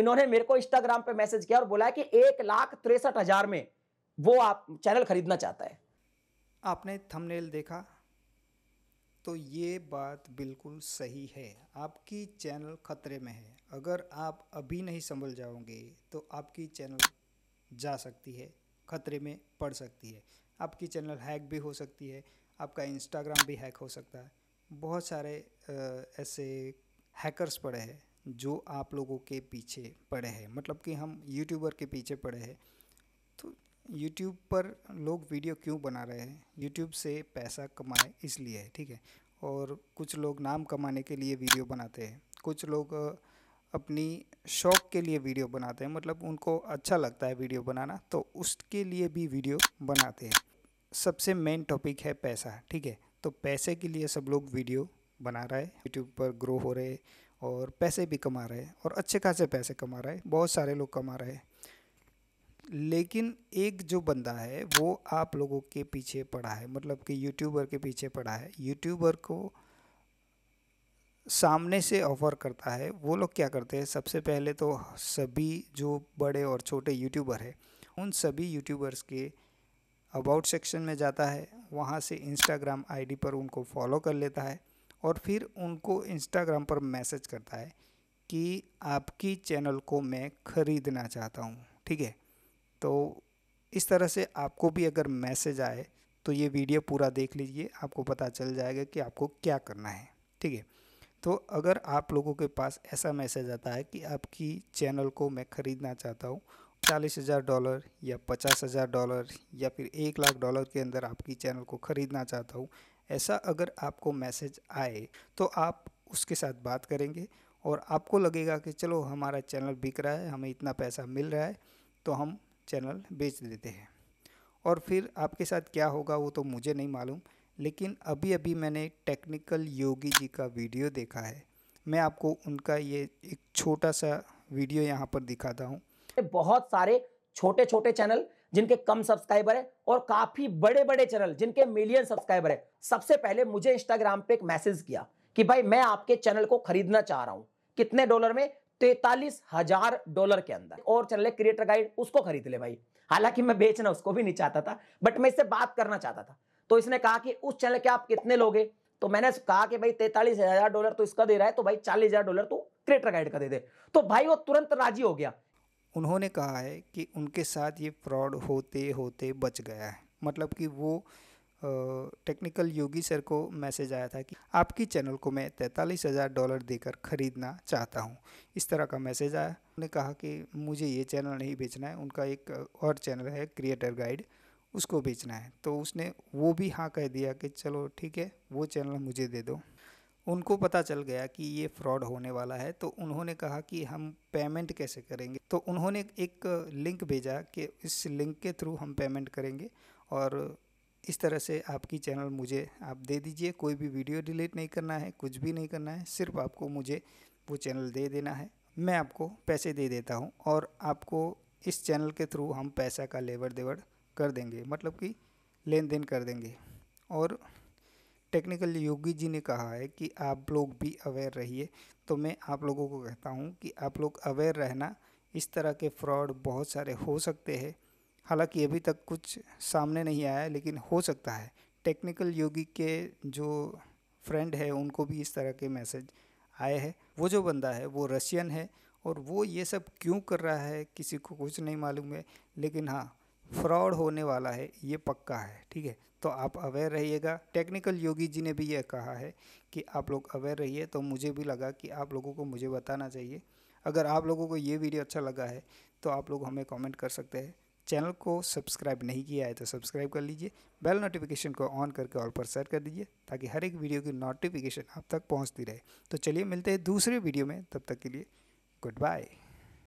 इन्होंने मेरे को इंस्टाग्राम पे मैसेज किया और बोला कि एक लाख तिरसठ हजार में वो आप चैनल खरीदना चाहता है आपने थंबनेल देखा तो ये बात बिल्कुल सही है आपकी चैनल खतरे में है अगर आप अभी नहीं संभल जाओगे तो आपकी चैनल जा सकती है खतरे में पड़ सकती है आपकी चैनल हैक भी हो सकती है आपका इंस्टाग्राम भी हैक हो सकता है बहुत सारे ऐसे हैकर्स पड़े हैं जो आप लोगों के पीछे पड़े हैं मतलब कि हम यूट्यूबर के पीछे पड़े हैं तो यूट्यूब पर लोग वीडियो क्यों बना रहे हैं यूट्यूब से पैसा कमाए इसलिए है ठीक है और कुछ लोग नाम कमाने के लिए वीडियो बनाते हैं कुछ लोग अपनी शौक़ के लिए वीडियो बनाते हैं मतलब उनको अच्छा लगता है वीडियो बनाना तो उसके लिए भी वीडियो बनाते हैं सबसे मेन टॉपिक है पैसा ठीक है तो पैसे के लिए सब लोग वीडियो बना रहा है यूट्यूब पर ग्रो हो रहे और पैसे भी कमा रहे हैं और अच्छे खासे पैसे कमा रहे हैं बहुत सारे लोग कमा रहे हैं लेकिन एक जो बंदा है वो आप लोगों के पीछे पड़ा है मतलब कि यूट्यूबर के पीछे पड़ा है यूट्यूबर को सामने से ऑफ़र करता है वो लोग क्या करते हैं सबसे पहले तो सभी जो बड़े और छोटे यूट्यूबर हैं उन सभी यूट्यूबर्स के अबाउट सेक्शन में जाता है वहाँ से इंस्टाग्राम आईडी पर उनको फॉलो कर लेता है और फिर उनको इंस्टाग्राम पर मैसेज करता है कि आपकी चैनल को मैं ख़रीदना चाहता हूँ ठीक है तो इस तरह से आपको भी अगर मैसेज आए तो ये वीडियो पूरा देख लीजिए आपको पता चल जाएगा कि आपको क्या करना है ठीक है तो अगर आप लोगों के पास ऐसा मैसेज आता है कि आपकी चैनल को मैं ख़रीदना चाहता हूँ चालीस हज़ार डॉलर या पचास हज़ार डॉलर या फिर एक लाख डॉलर के अंदर आपकी चैनल को ख़रीदना चाहता हूँ ऐसा अगर आपको मैसेज आए तो आप उसके साथ बात करेंगे और आपको लगेगा कि चलो हमारा चैनल बिक रहा है हमें इतना पैसा मिल रहा है तो हम चैनल बेच देते हैं और फिर आपके साथ क्या होगा वो तो मुझे नहीं मालूम लेकिन अभी अभी मैंने टेक्निकल योगी जी का वीडियो देखा है मैं आपको उनका ये एक छोटा सा वीडियो यहाँ पर दिखाता हूँ बहुत सारे छोटे छोटे चैनल जिनके कम सब्सक्राइबर है और काफी बड़े बड़े चैनल जिनके मिलियन सब्सक्राइबर है सबसे पहले मुझे इंस्टाग्राम पे एक मैसेज किया कि भाई मैं आपके चैनल को खरीदना चाह रहा हूं कितने डॉलर में तैतालीस हजार डॉलर के अंदर और चैनल है क्रिएटर गाइड उसको खरीद ले भाई हालांकि मैं बेचना उसको भी नहीं चाहता था बट मैं इससे बात करना चाहता था तो इसने कहा कि उस चैनल के आप कितने लोगे तो मैंने कहा कि भाई तैतालीस हजार डॉलर तो इसका दे रहा है तो भाई चालीस हजार डॉलर तो क्रिएटर गाइड का दे दे तो भाई वो तुरंत राजी हो गया उन्होंने कहा है कि उनके साथ ये फ्रॉड होते होते बच गया है मतलब कि वो टेक्निकल योगी सर को मैसेज आया था कि आपकी चैनल को मैं तैंतालीस हज़ार डॉलर देकर ख़रीदना चाहता हूँ इस तरह का मैसेज आया उन्होंने कहा कि मुझे ये चैनल नहीं बेचना है उनका एक और चैनल है क्रिएटर गाइड उसको बेचना है तो उसने वो भी हाँ कह दिया कि चलो ठीक है वो चैनल मुझे दे दो उनको पता चल गया कि ये फ्रॉड होने वाला है तो उन्होंने कहा कि हम पेमेंट कैसे करेंगे तो उन्होंने एक लिंक भेजा कि इस लिंक के थ्रू हम पेमेंट करेंगे और इस तरह से आपकी चैनल मुझे आप दे दीजिए कोई भी वीडियो डिलीट नहीं करना है कुछ भी नहीं करना है सिर्फ आपको मुझे वो चैनल दे देना है मैं आपको पैसे दे देता हूँ और आपको इस चैनल के थ्रू हम पैसा का लेवर देवर कर देंगे मतलब कि लेन देन कर देंगे और टेक्निकल योगी जी ने कहा है कि आप लोग भी अवेयर रहिए तो मैं आप लोगों को कहता हूँ कि आप लोग अवेयर रहना इस तरह के फ्रॉड बहुत सारे हो सकते हैं हालांकि अभी तक कुछ सामने नहीं आया है लेकिन हो सकता है टेक्निकल योगी के जो फ्रेंड है उनको भी इस तरह के मैसेज आए हैं वो जो बंदा है वो रशियन है और वो ये सब क्यों कर रहा है किसी को कुछ नहीं मालूम है लेकिन हाँ फ्रॉड होने वाला है ये पक्का है ठीक है तो आप अवेयर रहिएगा टेक्निकल योगी जी ने भी यह कहा है कि आप लोग अवेयर रहिए तो मुझे भी लगा कि आप लोगों को मुझे बताना चाहिए अगर आप लोगों को ये वीडियो अच्छा लगा है तो आप लोग हमें कमेंट कर सकते हैं चैनल को सब्सक्राइब नहीं किया है तो सब्सक्राइब कर लीजिए बेल नोटिफिकेशन को ऑन करके ऑल पर सेट कर दीजिए ताकि हर एक वीडियो की नोटिफिकेशन आप तक पहुँचती रहे तो चलिए मिलते हैं दूसरे वीडियो में तब तक के लिए गुड बाय